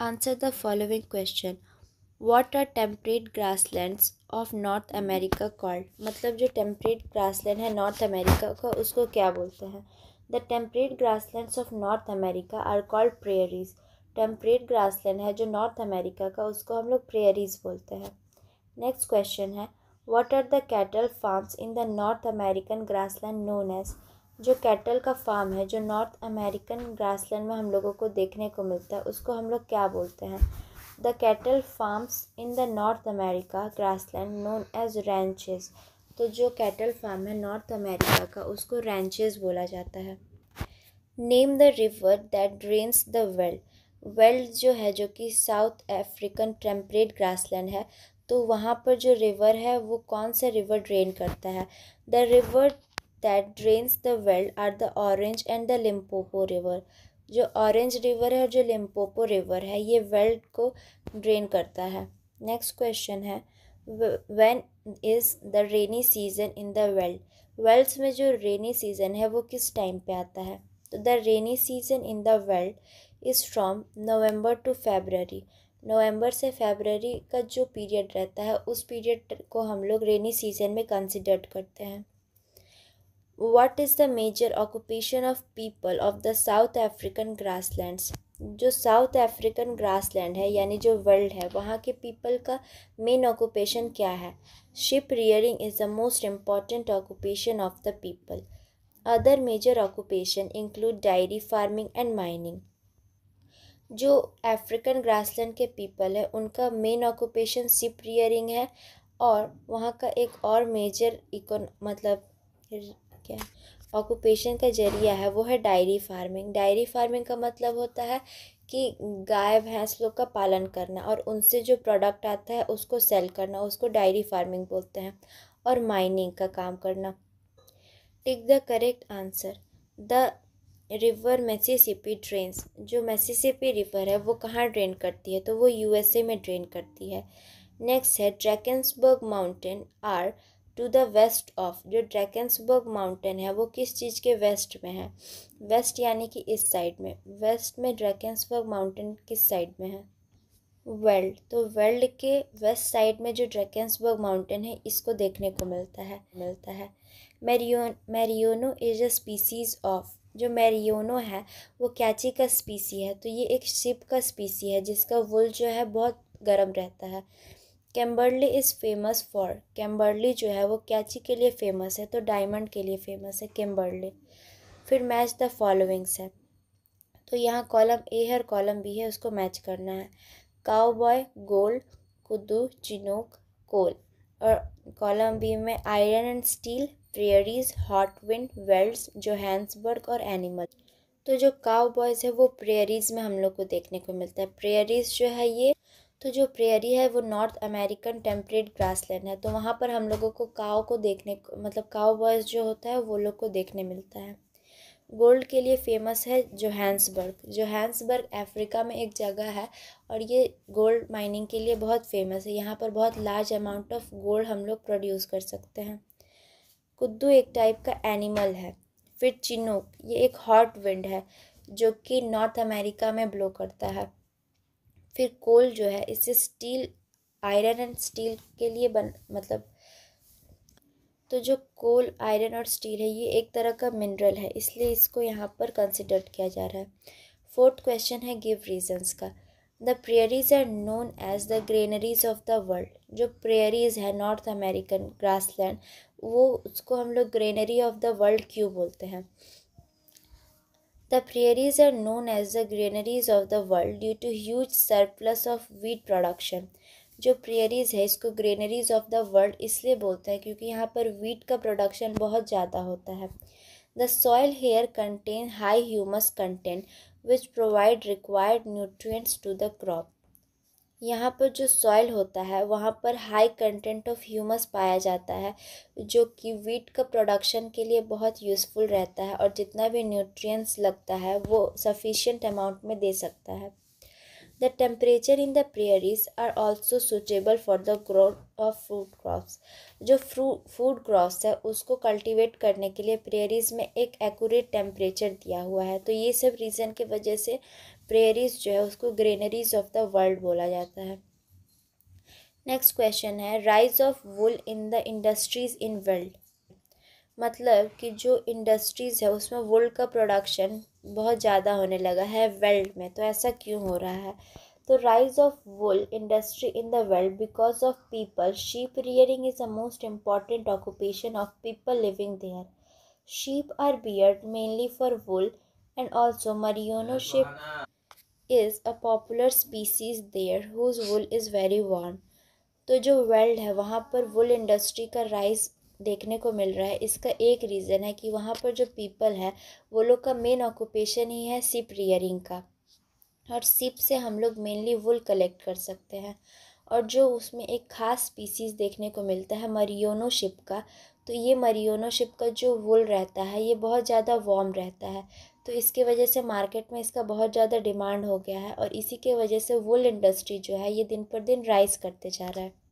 Answer the following question. What are temperate grasslands of North America called? matlab jo temperate grassland hai North America ka usko kya bolte hain The temperate grasslands of North America are called prairies. temperate grassland hai jo north america ka usko hum log prairies bolte hain next question hai what are the cattle farms in the north american grassland known as जो cattle का farm है जो north American grassland में हम लोगों को देखने को मिलता है उसको हम लोग क्या बोलते हैं the cattle farms in the north America grassland known as ranches तो जो कैटल फार्म है नॉर्थ अमेरिका का उसको रेंचेज बोला जाता है name the river that drains the veld veld जो है जो कि साउथ अफ्रीकन टेम्परेट ग्रासलैंड है तो वहाँ पर जो रिवर है वो कौन सा रिवर ड्रेन करता है the river that drains the world are the Orange and the Limpopo river जो ऑरेंज रिवर है और जो लिम्पोपो रिवर है ये वर्ल्ड को ड्रेन करता है नेक्स्ट क्वेश्चन है when is the rainy season in the world world में जो रेनी सीज़न है वो किस टाइम पे आता है तो the rainy season in the world is from November to February नवंबर से फेबररी का जो पीरियड रहता है उस पीरियड को हम लोग रेनी सीज़न में कंसिडर करते हैं what is the major occupation of people of the south African grasslands जो साउथ अफ्रीकन ग्रासलैंड है यानी जो वर्ल्ड है वहाँ के पीपल का मेन ऑक्यूपेशन क्या है sheep rearing is the most important occupation of the people other major occupation include dairy farming and mining जो अफ्रीकन ग्रासलैंड के पीपल है उनका मेन ऑक्यूपेशन शिप रियरिंग है और वहाँ का एक और मेजर इकोन मतलब क्या है ऑक्यूपेशन का जरिया है वो है डायरी फार्मिंग डायरी फार्मिंग का मतलब होता है कि गाय भैंस लोग का पालन करना और उनसे जो प्रोडक्ट आता है उसको सेल करना उसको डायरी फार्मिंग बोलते हैं और माइनिंग का काम करना tick the correct answer the river Mississippi drains जो मैसिसिपी रिवर है वो कहाँ ड्रेन करती है तो वो यूएसए में ड्रेन करती है नेक्स्ट है Drakensberg mountain are to the west of जो ड्रैकन्सबर्ग माउंटेन है वो किस चीज़ के वेस्ट में है वेस्ट यानी कि इस साइड में वेस्ट में ड्रैकन्सबर्ग माउंटेन किस साइड में है वर्ल्ड तो वर्ल्ड के वेस्ट साइड में जो ड्रैकन्सबर्ग माउंटेन है इसको देखने को मिलता है मिलता है merino merino is a species of जो मेरियोनो है वो कैची का स्पीसी है तो ये एक शिप का स्पीसी है जिसका वुल जो है बहुत गर्म रहता है Kimberley is famous for Kimberley जो है वो कैची के लिए फ़ेमस है तो डायमंड के लिए फ़ेमस है कैम्बरली फिर मैच द फॉलोइंग्स है तो यहाँ कॉलम ए है और कॉलम बी है उसको मैच करना है cowboy gold kudu Chinook coal और कॉलम बी में iron and steel prairies hot wind velds Johannesburg और एनिमल तो जो काओ बॉयज़ है वो प्रेयरीज में हम लोग को देखने को मिलता है प्रेयरीज जो है ये तो जो प्रेयरी है वो नॉर्थ अमेरिकन टेम्परेट ग्रासलैंड है तो वहाँ पर हम लोगों को काओ को देखने मतलब काओ बॉयज़ जो होता है वो लोग को देखने मिलता है गोल्ड के लिए फेमस है जोहैंसबर्ग जोहान्सबर्ग अफ्रीका में एक जगह है और ये गोल्ड माइनिंग के लिए बहुत फेमस है यहाँ पर बहुत लार्ज अमाउंट ऑफ गोल्ड हम लोग प्रोड्यूस कर सकते हैं कुद्दू एक टाइप का एनिमल है फिर चिनुक ये एक हॉट विंड है जो कि नॉर्थ अमेरिका में ब्लो करता है फिर कोल जो है इससे स्टील आयरन एंड स्टील के लिए बन मतलब तो जो कोल आयरन और स्टील है ये एक तरह का मिनरल है इसलिए इसको यहाँ पर कंसिडर किया जा रहा है फोर्थ क्वेश्चन है गिव रीजंस का the prairies are known as the granaries of the world जो प्रेयरीज है नॉर्थ अमेरिकन ग्रासलैंड वो उसको हम लोग ग्रेनरी ऑफ द वर्ल्ड क्यों बोलते हैं The prairies are known as the granaries of the world due to huge surplus of wheat production. जो प्रेयरीज है इसको ग्रेनरीज ऑफ द वर्ल्ड इसलिए बोलते हैं क्योंकि यहाँ पर वीट का प्रोडक्शन बहुत ज़्यादा होता है the soil here contain high humus content which provide required nutrients to the crop यहाँ पर जो सॉइल होता है वहाँ पर हाई कंटेंट ऑफ ह्यूमस पाया जाता है जो कि वीट का प्रोडक्शन के लिए बहुत यूज़फुल रहता है और जितना भी न्यूट्रिएंट्स लगता है वो सफिशिएंट अमाउंट में दे सकता है the temperature in the prairies are also suitable for the growth of fruit crops जो फ्रू फूड क्रॉप्स है उसको कल्टिवेट करने के लिए प्रेयरीज में एक एक्यूरेट टेम्परेचर दिया हुआ है तो ये सब रीज़न की वजह से प्रेयरीज जो है उसको ग्रेनरीज ऑफ द वर्ल्ड बोला जाता है नेक्स्ट क्वेश्चन है rise of wool in the industries in world मतलब कि जो इंडस्ट्रीज़ है उसमें वुल का प्रोडक्शन बहुत ज़्यादा होने लगा है वर्ल्ड में तो ऐसा क्यों हो रहा है तो rise of wool industry in the world because of people sheep rearing is the most important occupation of people living there sheep are reared mainly for wool and also merino sheep is a popular species there whose wool is very warm तो जो world है वहाँ पर वुल industry का rise देखने को मिल रहा है इसका एक रीज़न है कि वहाँ पर जो पीपल है वो लोग का मेन ऑक्यूपेशन ही है सिप रियरिंग का और सिप से हम लोग मेनली वुल कलेक्ट कर सकते हैं और जो उसमें एक ख़ास स्पीसीज़ देखने को मिलता है मरियोनो शिप का तो ये मरियोनो शिप का जो वुल रहता है ये बहुत ज़्यादा वार्म रहता है तो इसके वजह से मार्केट में इसका बहुत ज़्यादा डिमांड हो गया है और इसी के वजह से वुल इंडस्ट्री जो है ये दिन पर दिन राइज़ करते जा रहा है